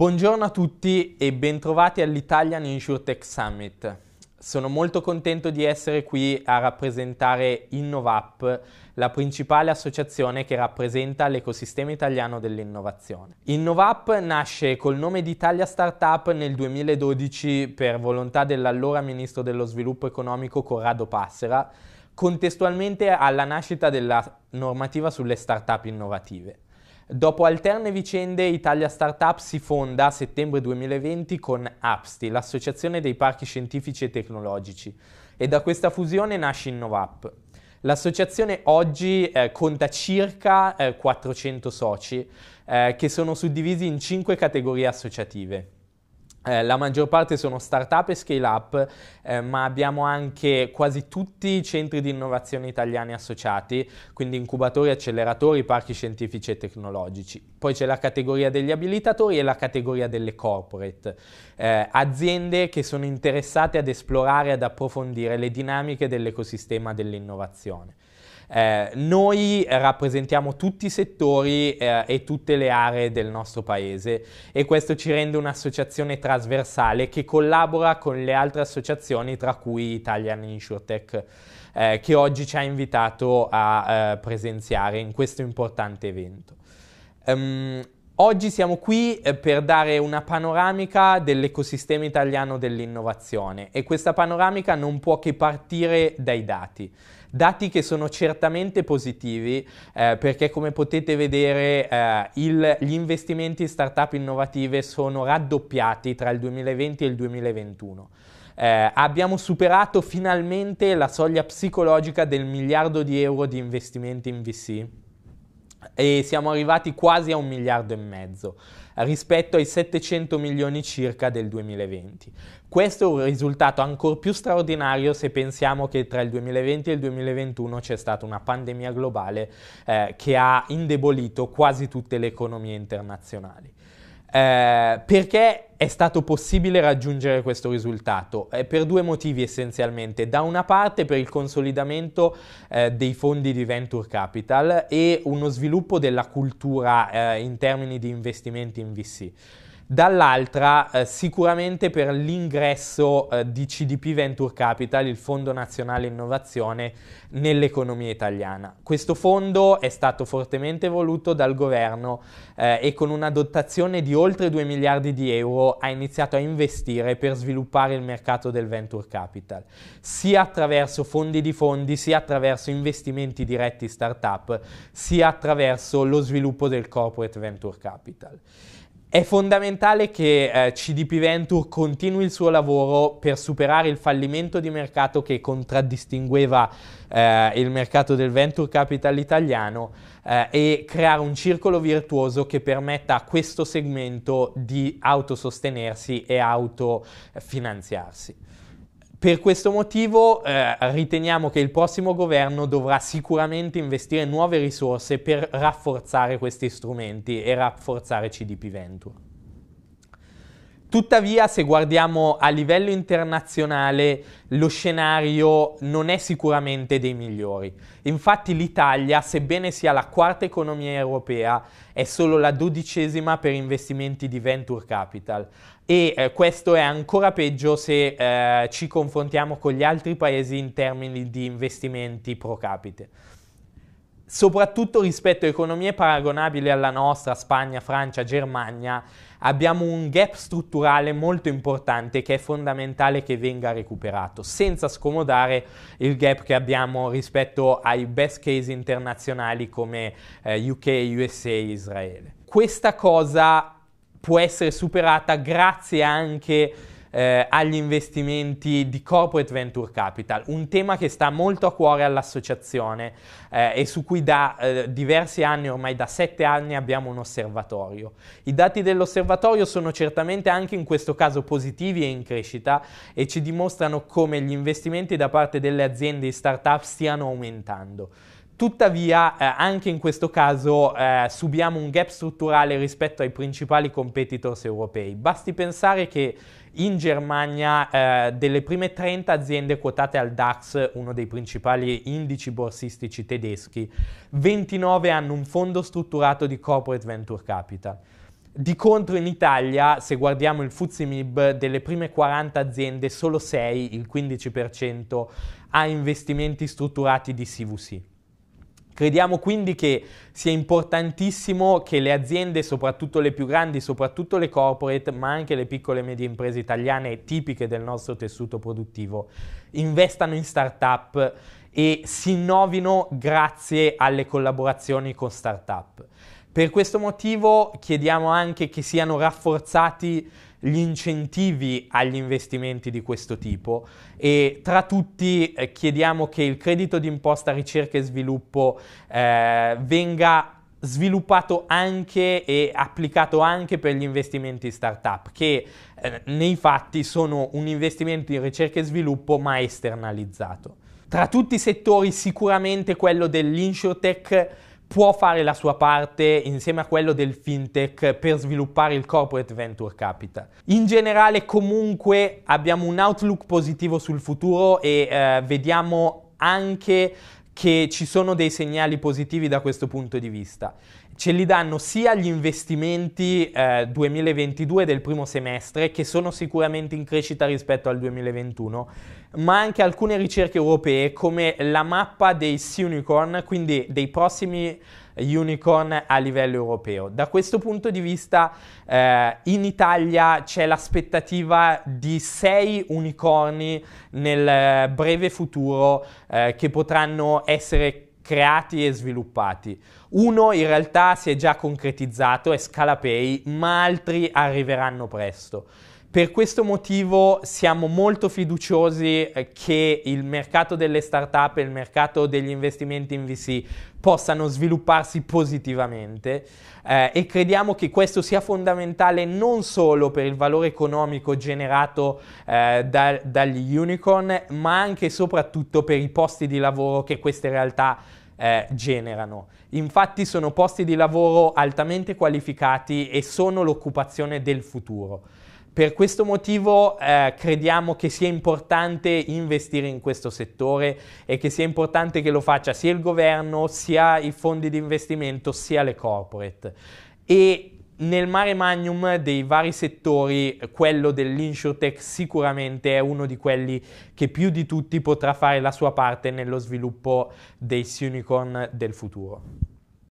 Buongiorno a tutti e bentrovati all'Italian InsurTech Summit. Sono molto contento di essere qui a rappresentare Innovap, la principale associazione che rappresenta l'ecosistema italiano dell'innovazione. Innovap nasce col nome di Italia Startup nel 2012 per volontà dell'allora ministro dello sviluppo economico Corrado Passera, contestualmente alla nascita della normativa sulle startup innovative. Dopo alterne vicende, Italia Startup si fonda a settembre 2020 con APSTI, l'Associazione dei Parchi Scientifici e Tecnologici, e da questa fusione nasce Innovap. L'associazione oggi eh, conta circa eh, 400 soci, eh, che sono suddivisi in 5 categorie associative. Eh, la maggior parte sono startup e scale up, eh, ma abbiamo anche quasi tutti i centri di innovazione italiani associati, quindi incubatori, acceleratori, parchi scientifici e tecnologici. Poi c'è la categoria degli abilitatori e la categoria delle corporate, eh, aziende che sono interessate ad esplorare, e ad approfondire le dinamiche dell'ecosistema dell'innovazione. Eh, noi rappresentiamo tutti i settori eh, e tutte le aree del nostro paese e questo ci rende un'associazione trasversale che collabora con le altre associazioni, tra cui Italian InsurTech, eh, che oggi ci ha invitato a eh, presenziare in questo importante evento. Um, Oggi siamo qui eh, per dare una panoramica dell'ecosistema italiano dell'innovazione e questa panoramica non può che partire dai dati. Dati che sono certamente positivi eh, perché come potete vedere eh, il, gli investimenti in startup innovative sono raddoppiati tra il 2020 e il 2021. Eh, abbiamo superato finalmente la soglia psicologica del miliardo di euro di investimenti in VC e siamo arrivati quasi a un miliardo e mezzo rispetto ai 700 milioni circa del 2020. Questo è un risultato ancora più straordinario se pensiamo che tra il 2020 e il 2021 c'è stata una pandemia globale eh, che ha indebolito quasi tutte le economie internazionali. Eh, perché è stato possibile raggiungere questo risultato? Eh, per due motivi essenzialmente. Da una parte per il consolidamento eh, dei fondi di venture capital e uno sviluppo della cultura eh, in termini di investimenti in VC dall'altra eh, sicuramente per l'ingresso eh, di CDP Venture Capital, il Fondo Nazionale Innovazione, nell'economia italiana. Questo fondo è stato fortemente voluto dal governo eh, e con una dotazione di oltre 2 miliardi di euro ha iniziato a investire per sviluppare il mercato del venture capital, sia attraverso fondi di fondi, sia attraverso investimenti diretti start-up, sia attraverso lo sviluppo del corporate venture capital. È fondamentale che eh, CDP Venture continui il suo lavoro per superare il fallimento di mercato che contraddistingueva eh, il mercato del venture capital italiano eh, e creare un circolo virtuoso che permetta a questo segmento di autosostenersi e autofinanziarsi. Per questo motivo eh, riteniamo che il prossimo governo dovrà sicuramente investire nuove risorse per rafforzare questi strumenti e rafforzare CDP Venture. Tuttavia, se guardiamo a livello internazionale, lo scenario non è sicuramente dei migliori. Infatti l'Italia, sebbene sia la quarta economia europea, è solo la dodicesima per investimenti di venture capital. E eh, questo è ancora peggio se eh, ci confrontiamo con gli altri paesi in termini di investimenti pro capite soprattutto rispetto a economie paragonabili alla nostra, Spagna, Francia, Germania, abbiamo un gap strutturale molto importante che è fondamentale che venga recuperato, senza scomodare il gap che abbiamo rispetto ai best case internazionali come eh, UK, USA e Israele. Questa cosa può essere superata grazie anche eh, agli investimenti di corporate venture capital, un tema che sta molto a cuore all'associazione eh, e su cui da eh, diversi anni, ormai da sette anni, abbiamo un osservatorio. I dati dell'osservatorio sono certamente anche in questo caso positivi e in crescita e ci dimostrano come gli investimenti da parte delle aziende e startup stiano aumentando. Tuttavia, eh, anche in questo caso eh, subiamo un gap strutturale rispetto ai principali competitors europei. Basti pensare che in Germania eh, delle prime 30 aziende quotate al DAX, uno dei principali indici borsistici tedeschi, 29 hanno un fondo strutturato di corporate venture capital. Di contro in Italia, se guardiamo il FUZIMIB, delle prime 40 aziende, solo 6, il 15%, ha investimenti strutturati di CVC. Crediamo quindi che sia importantissimo che le aziende, soprattutto le più grandi, soprattutto le corporate, ma anche le piccole e medie imprese italiane tipiche del nostro tessuto produttivo, investano in start-up e si innovino grazie alle collaborazioni con start-up. Per questo motivo chiediamo anche che siano rafforzati gli incentivi agli investimenti di questo tipo e tra tutti eh, chiediamo che il credito d'imposta ricerca e sviluppo eh, venga sviluppato anche e applicato anche per gli investimenti startup che eh, nei fatti sono un investimento in ricerca e sviluppo ma esternalizzato. Tra tutti i settori sicuramente quello dell'insurtech può fare la sua parte insieme a quello del fintech per sviluppare il corporate venture capital. In generale comunque abbiamo un outlook positivo sul futuro e eh, vediamo anche che ci sono dei segnali positivi da questo punto di vista ce li danno sia gli investimenti eh, 2022 del primo semestre, che sono sicuramente in crescita rispetto al 2021, ma anche alcune ricerche europee come la mappa dei Sea Unicorn, quindi dei prossimi unicorn a livello europeo. Da questo punto di vista eh, in Italia c'è l'aspettativa di sei unicorni nel eh, breve futuro eh, che potranno essere creati e sviluppati. Uno in realtà si è già concretizzato, è Scalapay, ma altri arriveranno presto. Per questo motivo siamo molto fiduciosi eh, che il mercato delle start-up e il mercato degli investimenti in VC possano svilupparsi positivamente eh, e crediamo che questo sia fondamentale non solo per il valore economico generato eh, da, dagli unicorn, ma anche e soprattutto per i posti di lavoro che queste realtà eh, generano. Infatti sono posti di lavoro altamente qualificati e sono l'occupazione del futuro. Per questo motivo eh, crediamo che sia importante investire in questo settore e che sia importante che lo faccia sia il governo, sia i fondi di investimento, sia le corporate. E nel mare magnum dei vari settori, quello dell'insurtech sicuramente è uno di quelli che più di tutti potrà fare la sua parte nello sviluppo dei unicorn del futuro.